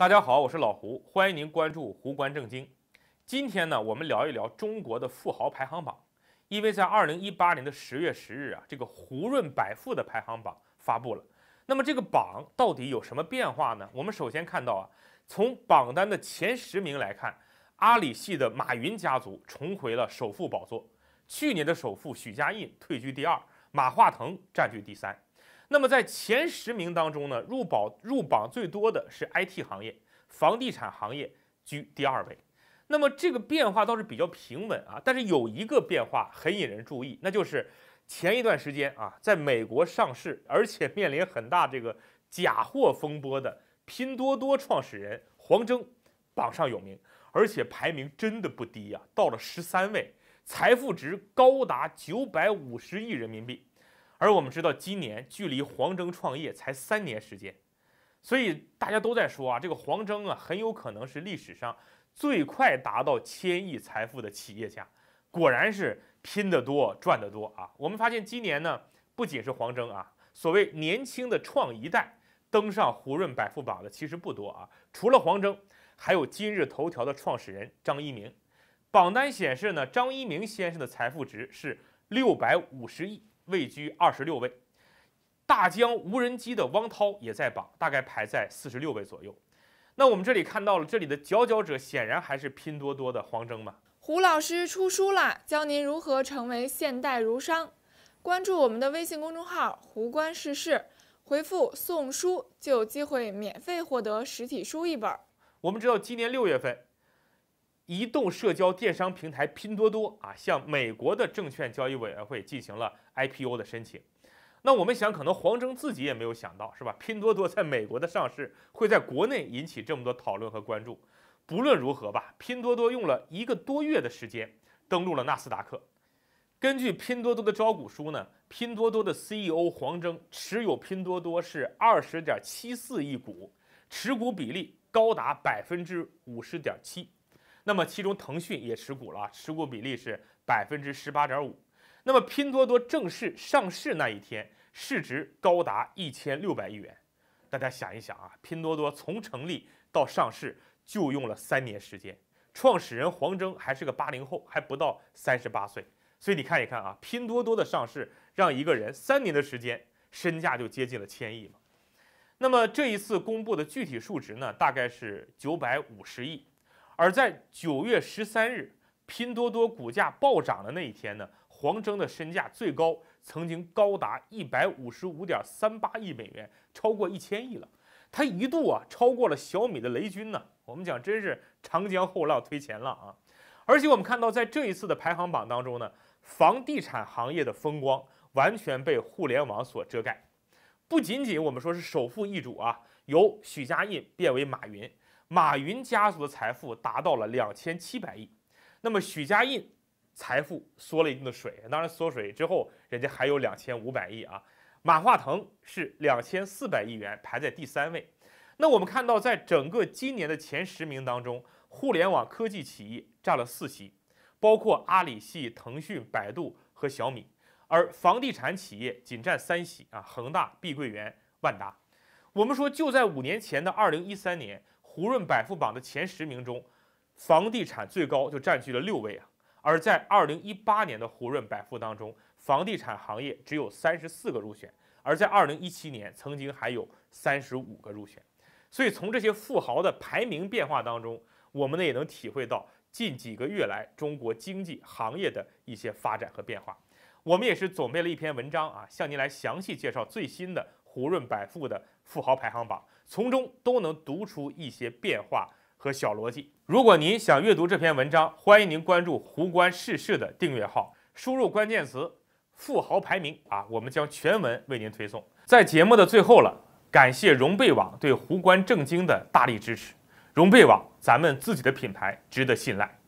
大家好，我是老胡，欢迎您关注胡观正经。今天呢，我们聊一聊中国的富豪排行榜，因为在二零一八年的十月十日啊，这个胡润百富的排行榜发布了。那么这个榜到底有什么变化呢？我们首先看到啊，从榜单的前十名来看，阿里系的马云家族重回了首富宝座，去年的首富许家印退居第二，马化腾占据第三。那么在前十名当中呢，入保入榜最多的是 IT 行业，房地产行业居第二位。那么这个变化倒是比较平稳啊，但是有一个变化很引人注意，那就是前一段时间啊，在美国上市，而且面临很大这个假货风波的拼多多创始人黄峥，榜上有名，而且排名真的不低呀，到了十三位，财富值高达九百五十亿人民币。而我们知道，今年距离黄峥创业才三年时间，所以大家都在说啊，这个黄峥啊，很有可能是历史上最快达到千亿财富的企业家。果然是拼得多，赚得多啊！我们发现今年呢，不仅是黄峥啊，所谓年轻的创一代登上胡润百富榜的其实不多啊，除了黄峥，还有今日头条的创始人张一鸣。榜单显示呢，张一鸣先生的财富值是六百五十亿。位居二十六位，大疆无人机的汪涛也在榜，大概排在四十六位左右。那我们这里看到了，这里的佼佼者显然还是拼多多的黄峥吧？胡老师出书啦，教您如何成为现代儒商。关注我们的微信公众号“胡观世事”，回复“送书”就有机会免费获得实体书一本。我们知道，今年六月份。移动社交电商平台拼多多啊，向美国的证券交易委员会进行了 IPO 的申请。那我们想，可能黄峥自己也没有想到，是吧？拼多多在美国的上市会在国内引起这么多讨论和关注。不论如何吧，拼多多用了一个多月的时间登陆了纳斯达克。根据拼多多的招股书呢，拼多多的 CEO 黄峥持有拼多多是二十点七四亿股，持股比例高达百分之五十点七。那么其中腾讯也持股了，持股比例是百分之十八点五。那么拼多多正式上市那一天，市值高达一千六百亿元。大家想一想啊，拼多多从成立到上市就用了三年时间，创始人黄峥还是个八零后，还不到三十八岁。所以你看一看啊，拼多多的上市让一个人三年的时间身价就接近了千亿嘛。那么这一次公布的具体数值呢，大概是九百五十亿。而在九月十三日，拼多多股价暴涨的那一天呢，黄峥的身价最高曾经高达一百五十五点三八亿美元，超过一千亿了。他一度啊超过了小米的雷军呢。我们讲真是长江后浪推前浪啊。而且我们看到，在这一次的排行榜当中呢，房地产行业的风光完全被互联网所遮盖。不仅仅我们说是首富易主啊，由许家印变为马云。马云家族的财富达到了两千七百亿，那么许家印财富缩了一定的水，当然缩水之后，人家还有两千五百亿啊。马化腾是两千四百亿元，排在第三位。那我们看到，在整个今年的前十名当中，互联网科技企业占了四席，包括阿里系、腾讯、百度和小米，而房地产企业仅占三席啊，恒大、碧桂园、万达。我们说，就在五年前的二零一三年。胡润百富榜的前十名中，房地产最高就占据了六位啊。而在二零一八年的胡润百富当中，房地产行业只有三十四个入选；而在二零一七年，曾经还有三十五个入选。所以从这些富豪的排名变化当中，我们呢也能体会到近几个月来中国经济行业的一些发展和变化。我们也是准备了一篇文章啊，向您来详细介绍最新的胡润百富的富豪排行榜。从中都能读出一些变化和小逻辑。如果您想阅读这篇文章，欢迎您关注“胡观世事”的订阅号，输入关键词“富豪排名”啊，我们将全文为您推送。在节目的最后了，感谢融贝网对胡观正经的大力支持。融贝网，咱们自己的品牌，值得信赖。